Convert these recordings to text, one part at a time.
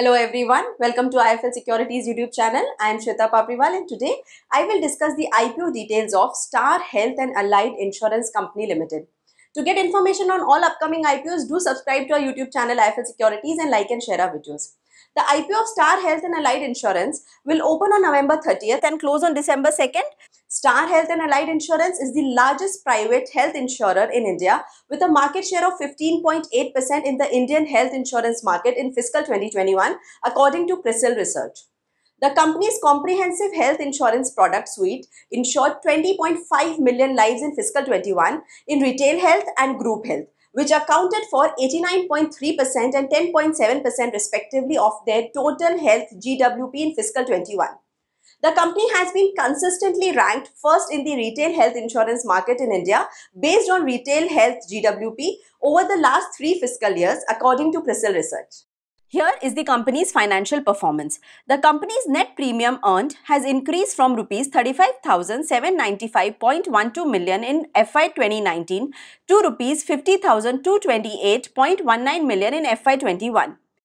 Hello everyone, welcome to IFL Securities YouTube channel. I am Shweta Papriwal and today I will discuss the IPO details of Star Health and Allied Insurance Company Limited. To get information on all upcoming IPOs, do subscribe to our YouTube channel IFL Securities and like and share our videos. The IPO of Star Health and Allied Insurance will open on November 30th and close on December 2nd. Star Health and Allied Insurance is the largest private health insurer in India with a market share of 15.8% in the Indian health insurance market in fiscal 2021 according to CRISIL research. The company's comprehensive health insurance product suite insured 20.5 million lives in fiscal 21 in retail health and group health, which accounted for 89.3% and 10.7% respectively of their total health GWP in fiscal 21. The company has been consistently ranked first in the retail health insurance market in India based on retail health GWP over the last three fiscal years according to CRISIL Research. Here is the company's financial performance. The company's net premium earned has increased from rupees 35,795.12 million in FY 2019 to rupees 50,228.19 million in FY 21.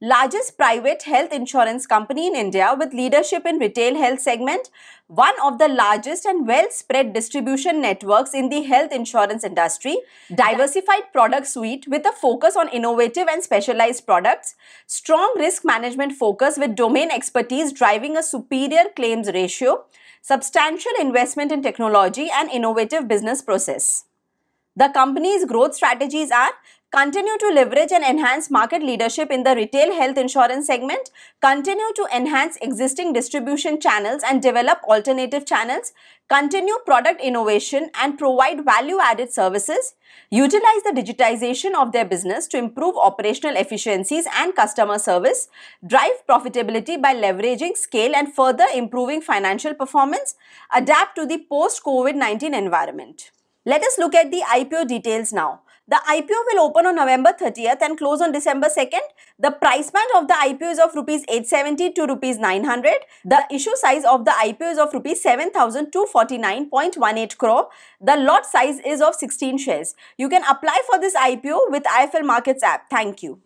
largest private health insurance company in India with leadership in retail health segment, one of the largest and well-spread distribution networks in the health insurance industry, diversified product suite with a focus on innovative and specialized products, strong risk management focus with domain expertise driving a superior claims ratio, substantial investment in technology and innovative business process. The company's growth strategies are continue to leverage and enhance market leadership in the retail health insurance segment, continue to enhance existing distribution channels and develop alternative channels, continue product innovation and provide value-added services, utilize the digitization of their business to improve operational efficiencies and customer service, drive profitability by leveraging scale and further improving financial performance, adapt to the post-COVID-19 environment. Let us look at the IPO details now. The IPO will open on November 30th and close on December 2nd. The price band of the IPO is of rupees 870 to rupees 900. The issue size of the IPO is of rupees 7249.18 crore. The lot size is of 16 shares. You can apply for this IPO with IFL Markets app. Thank you.